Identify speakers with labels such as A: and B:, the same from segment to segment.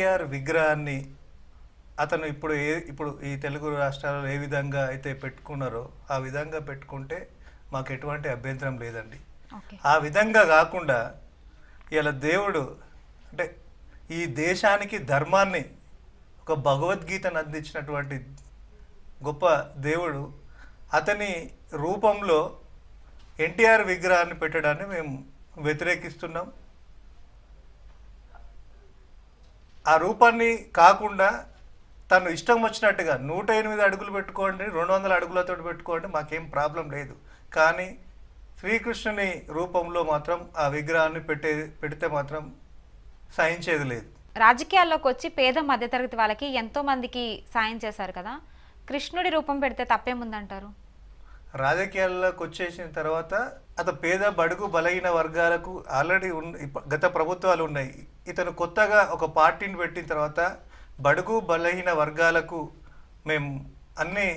A: KR విగ్రహాన్ని అతను ఇప్పుడు ఏ ఇప్పుడు ఈ తెలుగు రాష్ట్రాల్లో ఏ విధంగా అయితే పెట్టుకున్నారో ఆ విధంగా పెట్టుకుంటే మాకు ఎటువంటి అభ్యంతరం లేదండి ఆ విధంగా కాకుండా ఇలా దేవుడు అంటే ఈ దేశానికి ధర్మాన్ని ఒక భగవద్గీతను అందించినటువంటి గొప్ప దేవుడు అతని రూపంలో ఎన్టీఆర్ విగ్రహాన్ని పెట్టడాన్ని మేము వ్యతిరేకిస్తున్నాం ఆ రూపాన్ని కాకుండా తను ఇష్టం వచ్చినట్టుగా నూట ఎనిమిది అడుగులు పెట్టుకోండి రెండు వందల అడుగులతో పెట్టుకోండి మాకేం ప్రాబ్లం లేదు కానీ శ్రీకృష్ణుని రూపంలో మాత్రం ఆ విగ్రహాన్ని పెట్టే పెడితే మాత్రం సహించేది లేదు రాజకీయాల్లోకి వచ్చి పేద మధ్యతరగతి వాళ్ళకి ఎంతో మందికి సాయం చేశారు కదా కృష్ణుడి రూపం పెడితే తప్పేముందంటారు రాజకీయాల్లోకి వచ్చేసిన తర్వాత అత పేద బడుగు బలహీన వర్గాలకు ఆల్రెడీ ఉన్న గత ప్రభుత్వాలు ఉన్నాయి ఇతను కొత్తగా ఒక పార్టీని పెట్టిన తర్వాత బడుగు బలహీన వర్గాలకు మేము అన్ని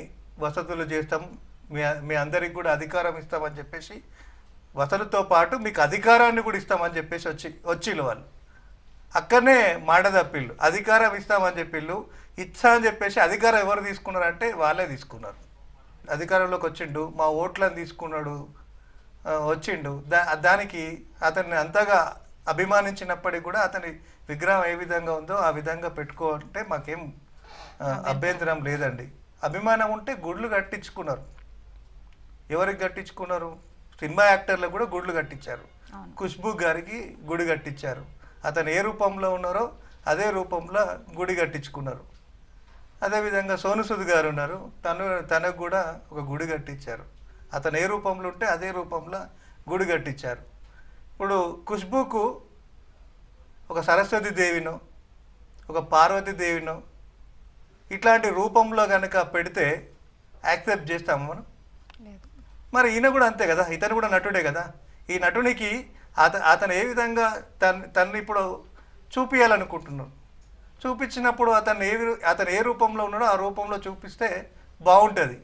A: వసతులు చేస్తాం మీ మీ అందరికి కూడా అధికారం ఇస్తామని చెప్పేసి వసతులతో పాటు మీకు అధికారాన్ని కూడా ఇస్తామని చెప్పేసి వచ్చి వచ్చిళ్ళు వాళ్ళు అక్కడనే మాట అధికారం ఇస్తామని చెప్పిళ్ళు ఇచ్చా అని చెప్పేసి అధికారం ఎవరు తీసుకున్నారంటే వాళ్ళే తీసుకున్నారు అధికారంలోకి వచ్చిండు మా ఓట్లను తీసుకున్నాడు వచ్చిండు దా దానికి అతన్ని అంతగా అభిమానించినప్పటికీ కూడా అతని విగ్రహం ఏ విధంగా ఉందో ఆ విధంగా పెట్టుకోవాలంటే మాకేం అభ్యంతరం లేదండి అభిమానం ఉంటే గుడ్లు కట్టించుకున్నారు ఎవరికి కట్టించుకున్నారు సినిమా యాక్టర్లకు కూడా గుడ్లు కట్టించారు ఖుష్బూ గారికి గుడి కట్టించారు అతను ఏ రూపంలో ఉన్నారో అదే రూపంలో గుడి కట్టించుకున్నారు అదేవిధంగా సోను సుద్ గారు ఉన్నారు తను తనకు కూడా ఒక గుడి కట్టించారు అతను ఏ రూపంలో ఉంటే అదే రూపంలో గుడి కట్టించారు ఇప్పుడు ఖుష్బుకు ఒక సరస్వతి దేవినో ఒక పార్వతి దేవినో ఇట్లాంటి రూపంలో కనుక పెడితే యాక్సెప్ట్ చేస్తాము మనం మరి ఈయన కూడా అంతే కదా ఇతను కూడా నటుడే కదా ఈ నటునికి అత అతను ఏ విధంగా తన తనని ఇప్పుడు చూపించాలనుకుంటున్నాడు చూపించినప్పుడు అతను ఏ అతను ఏ రూపంలో ఉన్నాడో ఆ రూపంలో చూపిస్తే బాగుంటుంది